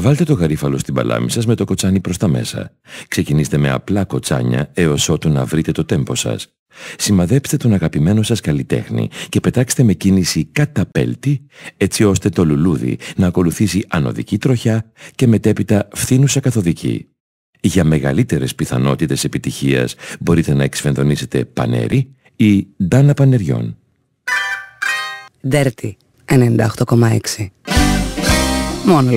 Βάλτε το γαρίφαλο στην παλάμη σας με το κοτσάνι προς τα μέσα. Ξεκινήστε με απλά κοτσάνια έως ότου να βρείτε το τέμπο σας. Σημαδέψτε τον αγαπημένο σας καλλιτέχνη και πετάξτε με κίνηση καταπέλτη έτσι ώστε το λουλούδι να ακολουθήσει ανωδική τροχιά και μετέπειτα φθήνουσα καθοδική. Για μεγαλύτερες πιθανότητες επιτυχίας μπορείτε να εξφενδονίσετε πανέρι ή ντάνα πανεριών. Μόνο